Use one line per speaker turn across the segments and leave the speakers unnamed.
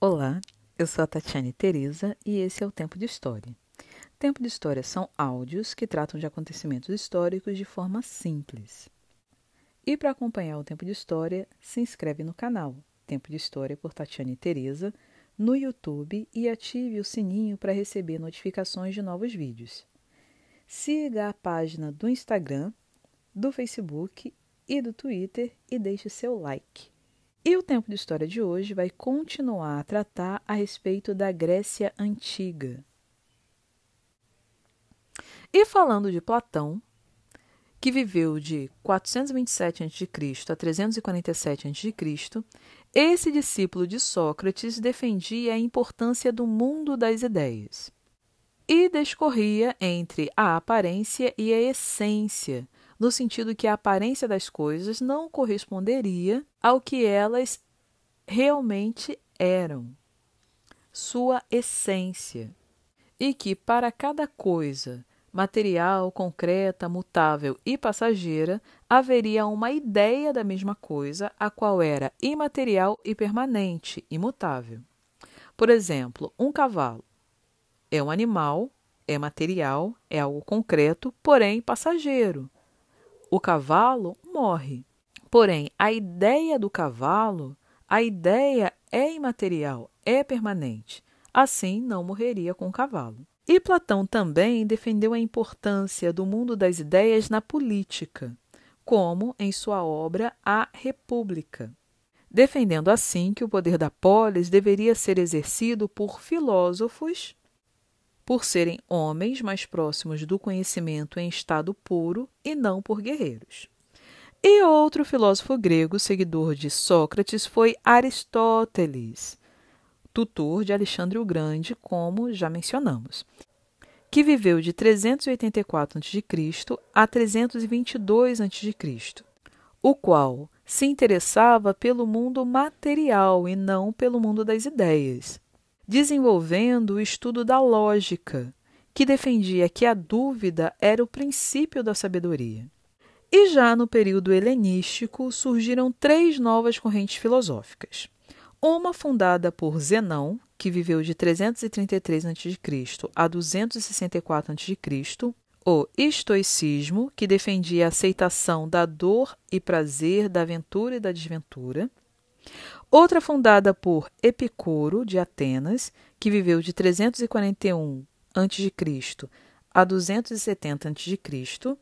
Olá, eu sou a Tatiane Teresa e esse é o Tempo de História. Tempo de História são áudios que tratam de acontecimentos históricos de forma simples. E para acompanhar o Tempo de História, se inscreve no canal Tempo de História por Tatiane Teresa no YouTube e ative o sininho para receber notificações de novos vídeos. Siga a página do Instagram, do Facebook e do Twitter e deixe seu like. E o tempo de história de hoje vai continuar a tratar a respeito da Grécia Antiga. E falando de Platão, que viveu de 427 a.C. a 347 a.C., esse discípulo de Sócrates defendia a importância do mundo das ideias e descorria entre a aparência e a essência, no sentido que a aparência das coisas não corresponderia ao que elas realmente eram, sua essência, e que para cada coisa, material, concreta, mutável e passageira, haveria uma ideia da mesma coisa, a qual era imaterial e permanente, imutável. Por exemplo, um cavalo é um animal, é material, é algo concreto, porém passageiro o cavalo morre. Porém, a ideia do cavalo, a ideia é imaterial, é permanente. Assim, não morreria com o cavalo. E Platão também defendeu a importância do mundo das ideias na política, como em sua obra A República, defendendo assim que o poder da polis deveria ser exercido por filósofos por serem homens mais próximos do conhecimento em estado puro e não por guerreiros. E outro filósofo grego, seguidor de Sócrates, foi Aristóteles, tutor de Alexandre o Grande, como já mencionamos, que viveu de 384 a.C. a 322 a.C., o qual se interessava pelo mundo material e não pelo mundo das ideias, desenvolvendo o estudo da lógica, que defendia que a dúvida era o princípio da sabedoria. E já no período helenístico surgiram três novas correntes filosóficas. Uma fundada por Zenão, que viveu de 333 a.C. a 264 a.C., o estoicismo, que defendia a aceitação da dor e prazer, da aventura e da desventura, Outra fundada por Epicuro de Atenas, que viveu de 341 a.C. a 270 a.C.,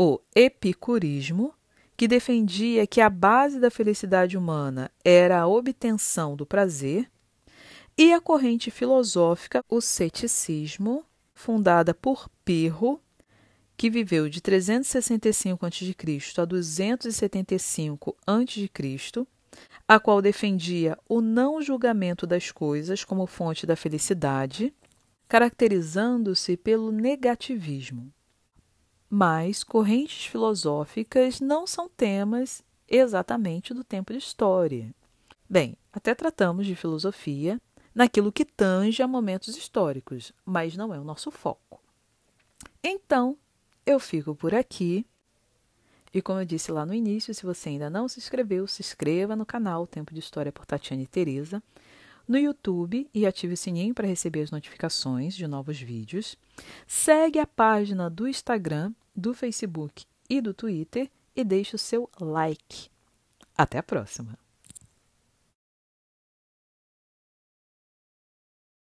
o epicurismo, que defendia que a base da felicidade humana era a obtenção do prazer, e a corrente filosófica, o ceticismo, fundada por Pirro, que viveu de 365 a.C. a 275 a.C., a qual defendia o não julgamento das coisas como fonte da felicidade, caracterizando-se pelo negativismo. Mas correntes filosóficas não são temas exatamente do tempo de história. Bem, até tratamos de filosofia naquilo que tange a momentos históricos, mas não é o nosso foco. Então, eu fico por aqui e como eu disse lá no início, se você ainda não se inscreveu, se inscreva no canal Tempo de História por Tatiane e Teresa, no YouTube e ative o sininho para receber as notificações de novos vídeos. Segue a página do Instagram, do Facebook e do Twitter e deixe o seu like. Até a próxima!